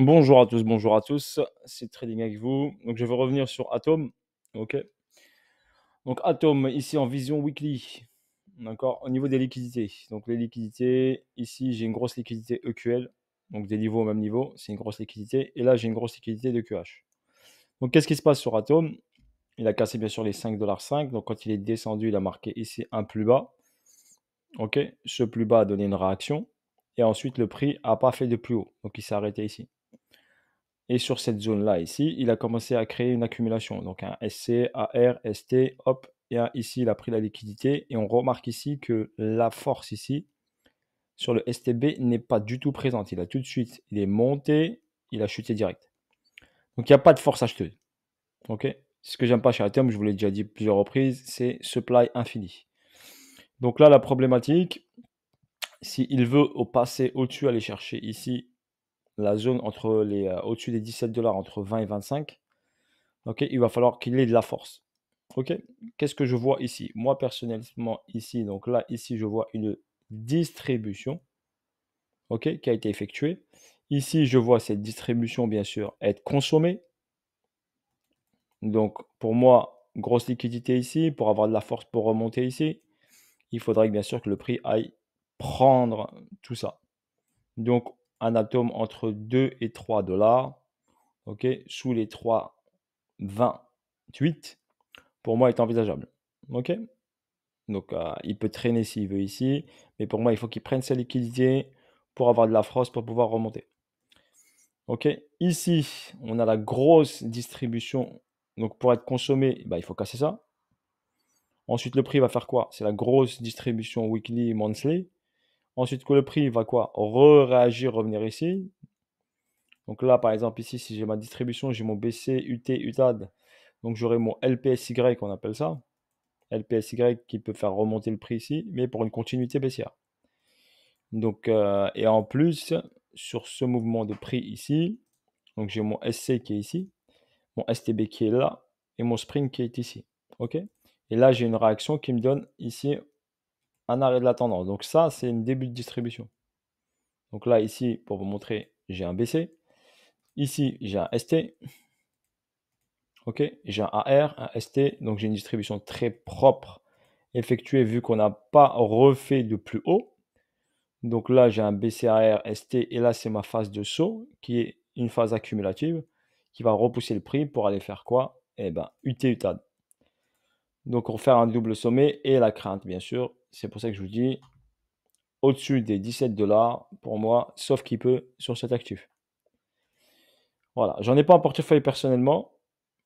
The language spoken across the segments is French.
Bonjour à tous, bonjour à tous, c'est Trading avec vous. Donc je vais revenir sur Atom. Ok. Donc Atom ici en vision weekly. D'accord. Au niveau des liquidités. Donc les liquidités, ici j'ai une grosse liquidité EQL. Donc des niveaux au même niveau, c'est une grosse liquidité. Et là j'ai une grosse liquidité de QH. Donc qu'est-ce qui se passe sur Atom Il a cassé bien sûr les 5,5$. Donc quand il est descendu, il a marqué ici un plus bas. Ok. Ce plus bas a donné une réaction. Et ensuite le prix n'a pas fait de plus haut. Donc il s'est arrêté ici. Et sur cette zone-là, ici, il a commencé à créer une accumulation. Donc un SC, AR, ST, hop, et ici, il a pris la liquidité. Et on remarque ici que la force ici, sur le STB, n'est pas du tout présente. Il a tout de suite, il est monté, il a chuté direct. Donc il n'y a pas de force acheteuse. Ok Ce que j'aime pas chez Atom, je vous l'ai déjà dit plusieurs reprises, c'est supply infini. Donc là, la problématique, s'il veut au passé au-dessus, aller chercher ici la zone entre les, euh, au-dessus des 17 dollars, entre 20 et 25, ok, il va falloir qu'il ait de la force. Ok, qu'est-ce que je vois ici Moi personnellement ici, donc là ici je vois une distribution, ok, qui a été effectuée. Ici je vois cette distribution bien sûr être consommée. Donc pour moi grosse liquidité ici pour avoir de la force pour remonter ici. Il faudrait bien sûr que le prix aille prendre tout ça. Donc un atome entre 2 et 3 dollars, ok, sous les 3,28, pour moi est envisageable. Ok Donc euh, il peut traîner s'il veut ici, mais pour moi il faut qu'il prenne sa liquidité pour avoir de la frosse pour pouvoir remonter. Ok Ici, on a la grosse distribution. Donc pour être consommé, bah, il faut casser ça. Ensuite, le prix va faire quoi C'est la grosse distribution weekly, monthly. Ensuite, que le prix va quoi Re-réagir, revenir ici. Donc là, par exemple, ici, si j'ai ma distribution, j'ai mon BC, UT, UTAD. Donc j'aurai mon LPSY, qu'on appelle ça. LPSY qui peut faire remonter le prix ici, mais pour une continuité baissière. Donc, euh, et en plus, sur ce mouvement de prix ici, donc j'ai mon SC qui est ici, mon STB qui est là, et mon Spring qui est ici. OK Et là, j'ai une réaction qui me donne ici arrêt de la tendance. Donc ça, c'est une début de distribution. Donc là, ici, pour vous montrer, j'ai un BC. Ici, j'ai un ST. OK J'ai un AR, un ST. Donc j'ai une distribution très propre effectuée vu qu'on n'a pas refait de plus haut. Donc là, j'ai un BCAR, ST. Et là, c'est ma phase de saut qui est une phase accumulative qui va repousser le prix pour aller faire quoi et eh ben, UT UTAD. Donc, on un double sommet et la crainte, bien sûr, c'est pour ça que je vous dis, au-dessus des 17 dollars, pour moi, sauf qu'il peut sur cet actif. Voilà, j'en ai pas en portefeuille personnellement.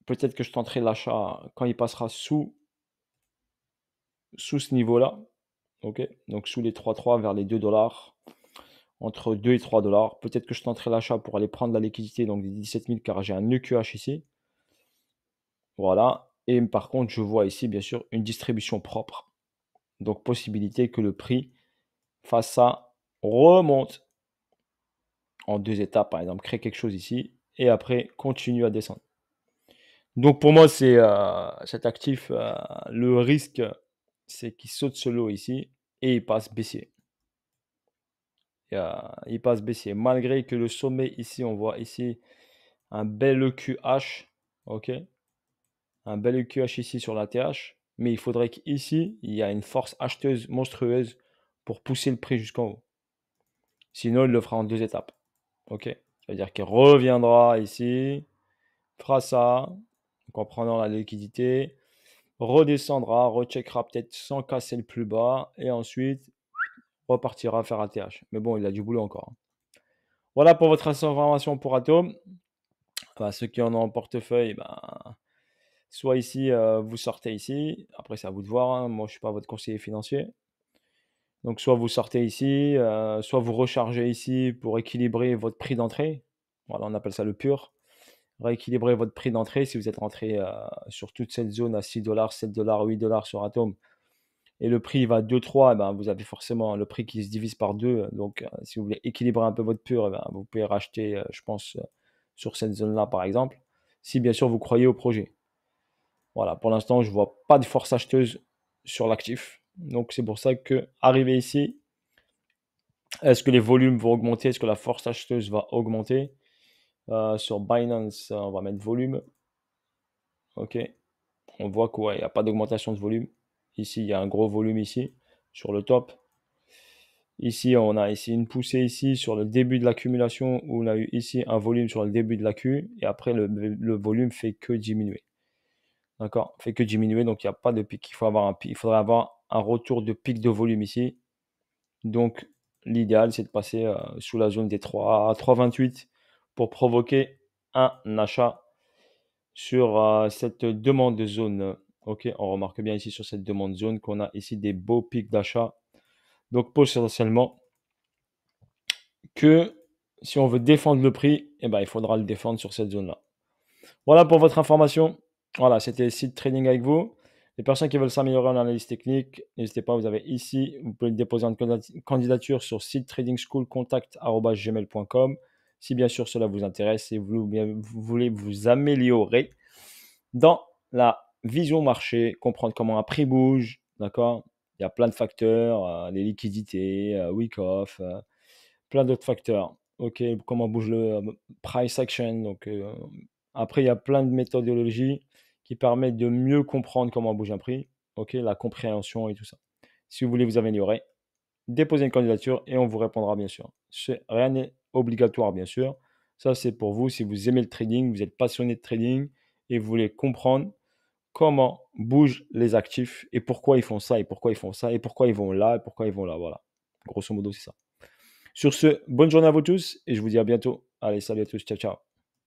Peut-être que je tenterai l'achat quand il passera sous, sous ce niveau-là. ok Donc sous les 3,3 vers les 2 dollars, entre 2 et 3 dollars. Peut-être que je tenterai l'achat pour aller prendre la liquidité, donc des 17 000, car j'ai un UQH e ici. Voilà. Et par contre, je vois ici, bien sûr, une distribution propre donc possibilité que le prix fasse ça, remonte en deux étapes, par exemple, crée quelque chose ici et après continue à descendre. Donc pour moi, c'est euh, cet actif, euh, le risque, c'est qu'il saute ce lot ici et il passe baissier. Euh, il passe baissier. Malgré que le sommet ici, on voit ici un bel EQH, ok, un bel EQH ici sur la TH, mais il faudrait qu'ici, il y a une force acheteuse monstrueuse pour pousser le prix jusqu'en haut. Sinon, il le fera en deux étapes. Ok C'est-à-dire qu'il reviendra ici, fera ça, en comprenant la liquidité, redescendra, recheckera peut-être sans casser le plus bas, et ensuite repartira faire ATH. Mais bon, il a du boulot encore. Hein. Voilà pour votre information pour Atom. Bah, ceux qui en ont en portefeuille, bah, soit ici, euh, vous sortez ici, après c'est à vous de voir, hein. moi je ne suis pas votre conseiller financier. Donc soit vous sortez ici, euh, soit vous rechargez ici pour équilibrer votre prix d'entrée. Voilà, on appelle ça le pur. Rééquilibrer votre prix d'entrée si vous êtes rentré euh, sur toute cette zone à 6 dollars, 7 dollars, 8 dollars sur Atom. Et le prix va 2, 3, eh ben, vous avez forcément le prix qui se divise par 2. Donc si vous voulez équilibrer un peu votre pur, eh ben, vous pouvez racheter, je pense, sur cette zone-là par exemple, si bien sûr vous croyez au projet. Voilà, pour l'instant, je ne vois pas de force acheteuse sur l'actif. Donc c'est pour ça que arrivé ici, est-ce que les volumes vont augmenter Est-ce que la force acheteuse va augmenter euh, Sur Binance, euh, on va mettre volume. Ok. On voit qu'il il n'y a pas d'augmentation de volume. Ici, il y a un gros volume ici, sur le top. Ici, on a ici une poussée ici sur le début de l'accumulation où on a eu ici un volume sur le début de la queue et après le, le volume fait que diminuer. D'accord Fait que diminuer, donc il n'y a pas de pic. Il, faut avoir un il faudrait avoir un retour de pic de volume ici. Donc l'idéal, c'est de passer euh, sous la zone des 3 à 3,28 pour provoquer un achat sur euh, cette demande de zone. Ok, on remarque bien ici sur cette demande zone qu'on a ici des beaux pics d'achat. Donc potentiellement que si on veut défendre le prix, eh ben, il faudra le défendre sur cette zone-là. Voilà pour votre information. Voilà, c'était Site trading avec vous. Les personnes qui veulent s'améliorer en analyse technique, n'hésitez pas, vous avez ici, vous pouvez déposer une candidature sur site trading school gmail.com si bien sûr cela vous intéresse et vous, voulez vous améliorer dans la vision marché, comprendre comment un prix bouge, d'accord Il y a plein de facteurs, euh, les liquidités, euh, week off, euh, plein d'autres facteurs. Ok, comment bouge le price action, donc après, il y a plein de méthodologies qui permettent de mieux comprendre comment bouge un prix, ok, la compréhension et tout ça. Si vous voulez vous améliorer, déposez une candidature et on vous répondra bien sûr. Rien n'est obligatoire bien sûr. Ça, c'est pour vous si vous aimez le trading, vous êtes passionné de trading et vous voulez comprendre comment bougent les actifs et pourquoi ils font ça et pourquoi ils font ça et pourquoi ils vont là et pourquoi ils vont là. Voilà. Grosso modo, c'est ça. Sur ce, bonne journée à vous tous et je vous dis à bientôt. Allez, salut à tous. Ciao, ciao.